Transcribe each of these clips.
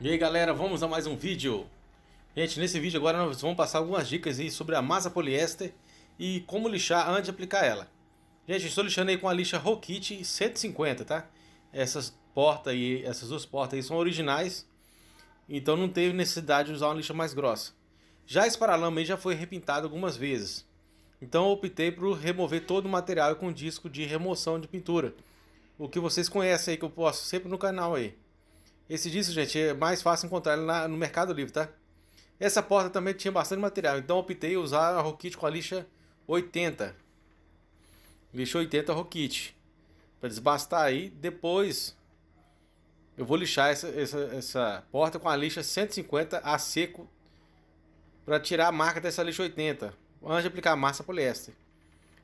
E aí galera, vamos a mais um vídeo. Gente, nesse vídeo agora nós vamos passar algumas dicas aí sobre a massa poliéster e como lixar antes de aplicar ela. Gente, estou lixando aí com a lixa Rokit 150, tá? Essas portas aí, essas duas portas aí são originais, então não teve necessidade de usar uma lixa mais grossa. Já esse paralama aí já foi repintado algumas vezes, então eu optei por remover todo o material com disco de remoção de pintura. O que vocês conhecem aí que eu posto sempre no canal aí. Esse disco, gente, é mais fácil encontrar ele na, no Mercado Livre, tá? Essa porta também tinha bastante material, então optei usar a Rockit com a lixa 80. Lixa 80 Rockit. Para desbastar aí, depois eu vou lixar essa, essa, essa porta com a lixa 150 a seco para tirar a marca dessa lixa 80 antes de aplicar a massa poliéster.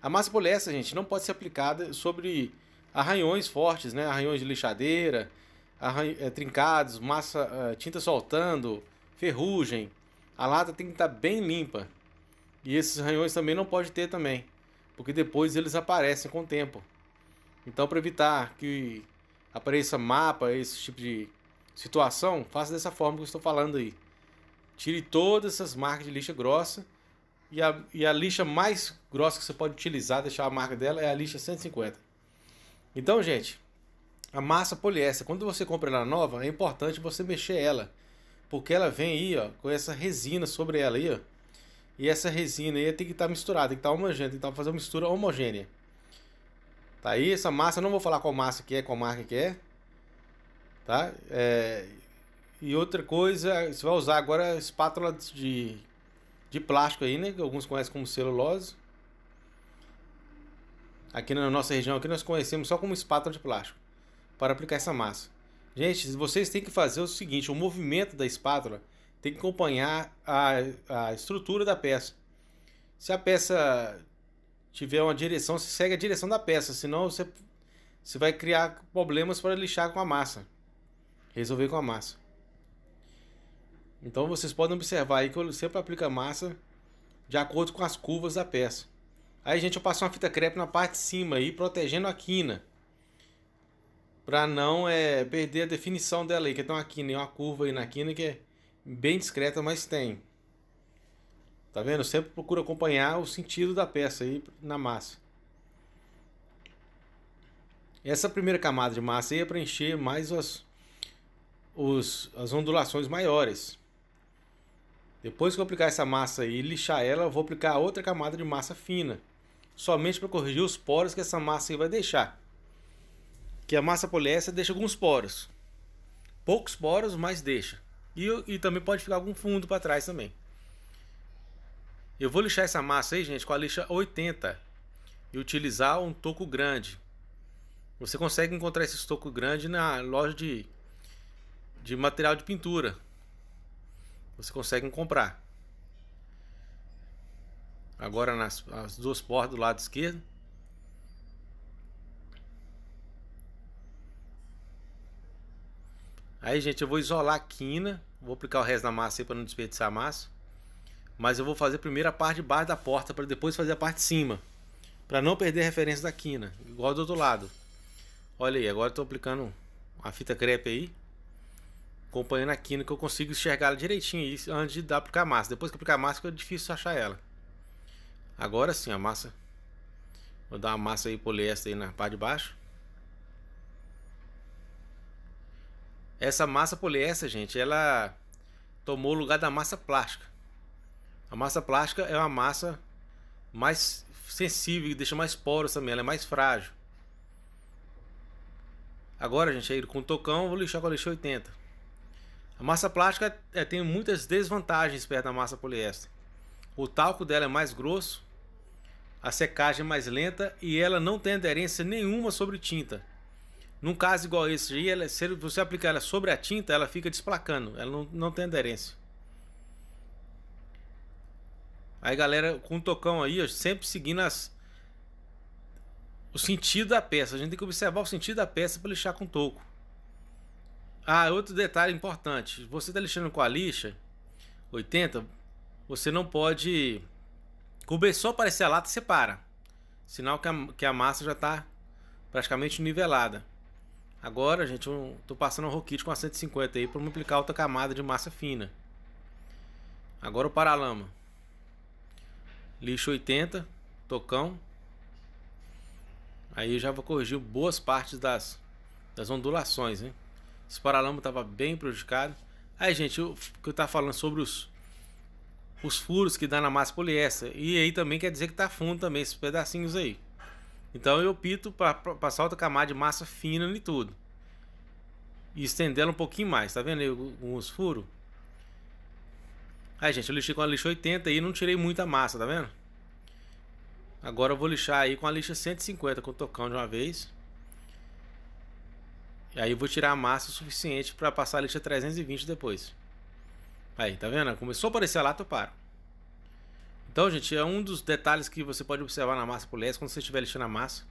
A massa poliéster, gente, não pode ser aplicada sobre arranhões fortes, né? Arranhões de lixadeira, eh, trincados, massa, eh, tinta soltando, ferrugem. A lata tem que estar tá bem limpa. E esses ranhões também não pode ter também, porque depois eles aparecem com o tempo. Então, para evitar que apareça mapa, esse tipo de situação, faça dessa forma que eu estou falando aí. Tire todas essas marcas de lixa grossa e a, e a lixa mais grossa que você pode utilizar, deixar a marca dela, é a lixa 150. Então, gente, a massa poliéster. Quando você compra ela nova, é importante você mexer ela, porque ela vem aí, ó, com essa resina sobre ela aí, ó. E essa resina aí tem que estar tá misturada, tem que estar tá homogênea, tem que tá fazer uma mistura homogênea. Tá aí essa massa, não vou falar qual massa que é, qual marca que é, tá? É... E outra coisa, você vai usar agora espátula de, de plástico aí, né? Que alguns conhecem como celulose. Aqui na nossa região, aqui nós conhecemos só como espátula de plástico para aplicar essa massa. Gente, vocês têm que fazer o seguinte: o movimento da espátula tem que acompanhar a, a estrutura da peça. Se a peça tiver uma direção, você segue a direção da peça, senão você, você vai criar problemas para lixar com a massa, resolver com a massa. Então vocês podem observar aí que eu sempre aplico a massa de acordo com as curvas da peça. Aí, gente, eu passo uma fita crepe na parte de cima aí, protegendo a quina para não é, perder a definição dela aí, que tem uma quina, uma curva aí na quina que é bem discreta, mas tem. Tá vendo? sempre procuro acompanhar o sentido da peça aí na massa. Essa primeira camada de massa aí é preencher mais as, os, as ondulações maiores. Depois que eu aplicar essa massa aí e lixar ela, eu vou aplicar outra camada de massa fina. Somente para corrigir os poros que essa massa aí vai deixar que a massa poliéster deixa alguns poros. Poucos poros, mas deixa. E, e também pode ficar algum fundo para trás também. Eu vou lixar essa massa aí, gente, com a lixa 80 e utilizar um toco grande. Você consegue encontrar esse toco grande na loja de, de material de pintura. Você consegue comprar. Agora nas, nas duas portas do lado esquerdo. Aí, gente, eu vou isolar a quina. Vou aplicar o resto da massa aí para não desperdiçar a massa. Mas eu vou fazer primeiro a parte de baixo da porta para depois fazer a parte de cima. Para não perder a referência da quina. Igual do outro lado. Olha aí, agora estou aplicando a fita crepe aí. Acompanhando a quina que eu consigo enxergar ela direitinho aí, antes de dar aplicar a massa. Depois que aplicar a massa fica difícil achar ela. Agora sim, a massa. Vou dar uma massa aí poliéster aí na parte de baixo. Essa massa poliéster, gente, ela tomou o lugar da massa plástica. A massa plástica é uma massa mais sensível, deixa mais poros também, ela é mais frágil. Agora, gente, aí com o tocão, vou lixar com a lixa 80. A massa plástica é, tem muitas desvantagens perto da massa poliéster. O talco dela é mais grosso, a secagem é mais lenta e ela não tem aderência nenhuma sobre tinta. Num caso igual esse aí, ela, se você aplicar ela sobre a tinta, ela fica desplacando, ela não, não tem aderência. Aí galera, com o tocão aí, ó, sempre seguindo as, o sentido da peça. A gente tem que observar o sentido da peça para lixar com toco. Ah, outro detalhe importante. Você está lixando com a lixa 80, você não pode... Começou a aparecer a lata, para, Sinal que a, que a massa já está praticamente nivelada. Agora, gente, eu tô passando um roquite com a 150 aí para multiplicar outra camada de massa fina. Agora o paralama. Lixo 80, tocão. Aí já vou corrigir boas partes das, das ondulações, hein? Esse paralama estava bem prejudicado. Aí, gente, o que eu tava falando sobre os, os furos que dá na massa poliéster. E aí também quer dizer que tá fundo também esses pedacinhos aí. Então eu pito para passar outra camada de massa fina em tudo. E estender ela um pouquinho mais. Tá vendo aí os furos? Aí, gente, eu lixei com a lixa 80 e não tirei muita massa, tá vendo? Agora eu vou lixar aí com a lixa 150 com o tocão de uma vez. E aí eu vou tirar a massa o suficiente para passar a lixa 320 depois. Aí, tá vendo? Começou a aparecer a lata, eu paro. Então, gente, é um dos detalhes que você pode observar na massa poliéster quando você estiver lixando a massa.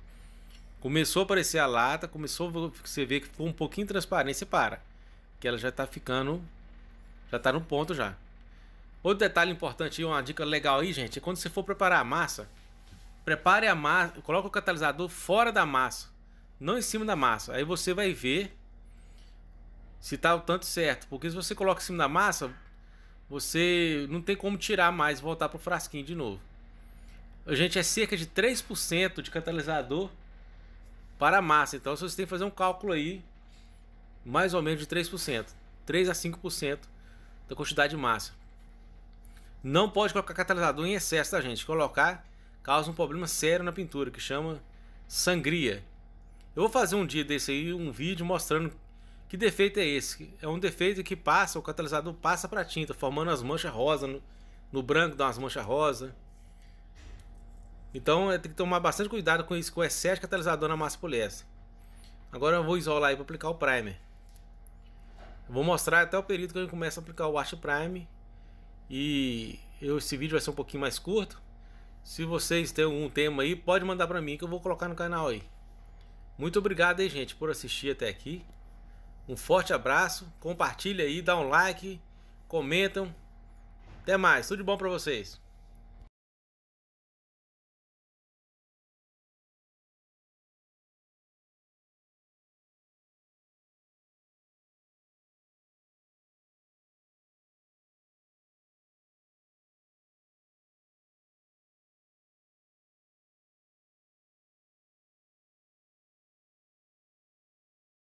Começou a aparecer a lata, começou você ver que ficou um pouquinho transparente, você para. Que ela já está ficando, já está no ponto já. Outro detalhe importante e uma dica legal aí, gente, é quando você for preparar a massa, prepare a massa, coloque o catalisador fora da massa, não em cima da massa. Aí você vai ver se está o tanto certo, porque se você coloca em cima da massa, você não tem como tirar mais, voltar pro frasquinho de novo. A gente é cerca de 3% de catalisador para a massa. Então vocês têm que fazer um cálculo aí, mais ou menos de 3%. 3 a 5% da quantidade de massa. Não pode colocar catalisador em excesso, tá, gente? Colocar causa um problema sério na pintura, que chama sangria. Eu vou fazer um dia desse aí um vídeo mostrando que defeito é esse? É um defeito que passa, o catalisador passa para a tinta, formando as manchas rosa no, no, branco, dá umas manchas rosa. Então é, tem que tomar bastante cuidado com isso, com o excesso de catalisador na massa poliéster. Agora eu vou isolar aí para aplicar o primer. vou mostrar até o período que gente começa a aplicar o wash prime. E eu, esse vídeo vai ser um pouquinho mais curto. Se vocês têm algum tema aí, pode mandar para mim que eu vou colocar no canal aí. Muito obrigado aí, gente, por assistir até aqui. Um forte abraço, compartilha aí, dá um like, comentam. Até mais, tudo de bom para vocês.